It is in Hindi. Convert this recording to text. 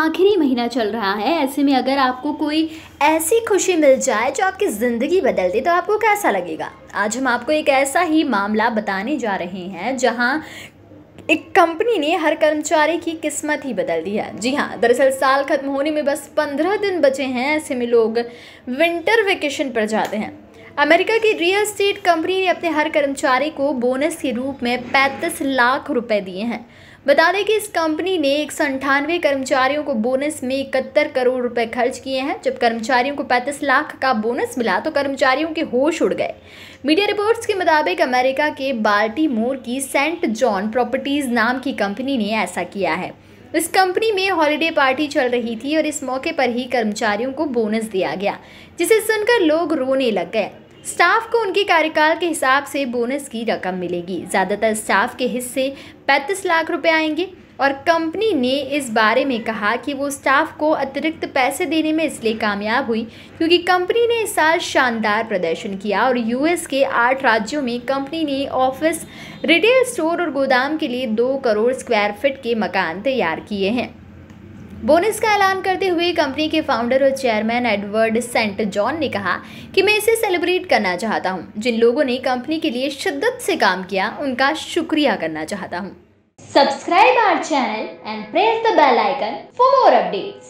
आखिरी महीना चल रहा है ऐसे में अगर आपको कोई ऐसी खुशी मिल जाए जो आपकी ज़िंदगी बदल दे तो आपको कैसा लगेगा आज हम आपको एक ऐसा ही मामला बताने जा रहे हैं जहाँ एक कंपनी ने हर कर्मचारी की किस्मत ही बदल दी है जी हाँ दरअसल साल खत्म होने में बस पंद्रह दिन बचे हैं ऐसे में लोग विंटर वेकेशन पर जाते हैं अमेरिका की रियल स्टेट कंपनी ने अपने हर कर्मचारी को बोनस के रूप में 35 लाख रुपए दिए हैं बता दें कि इस कंपनी ने एक कर्मचारियों को बोनस में इकहत्तर करोड़ रुपए खर्च किए हैं जब कर्मचारियों को 35 लाख का बोनस मिला तो कर्मचारियों के होश उड़ गए मीडिया रिपोर्ट्स के मुताबिक अमेरिका के बाल्टी की सेंट जॉन प्रॉपर्टीज़ नाम की कंपनी ने ऐसा किया है इस कंपनी में हॉलिडे पार्टी चल रही थी और इस मौके पर ही कर्मचारियों को बोनस दिया गया जिसे सुनकर लोग रोने लग गए स्टाफ को उनके कार्यकाल के हिसाब से बोनस की रकम मिलेगी ज़्यादातर स्टाफ के हिस्से 35 लाख रुपए आएंगे और कंपनी ने इस बारे में कहा कि वो स्टाफ को अतिरिक्त पैसे देने में इसलिए कामयाब हुई क्योंकि कंपनी ने इस साल शानदार प्रदर्शन किया और यूएस के आठ राज्यों में कंपनी ने ऑफिस रिटेल स्टोर और गोदाम के लिए दो करोड़ स्क्वायर फिट के मकान तैयार किए हैं बोनस का ऐलान करते हुए कंपनी के फाउंडर और चेयरमैन एडवर्ड सेंट जॉन ने कहा कि मैं इसे सेलिब्रेट करना चाहता हूं। जिन लोगों ने कंपनी के लिए शिद्दत से काम किया उनका शुक्रिया करना चाहता हूं। Subscribe our channel and press the bell icon for more updates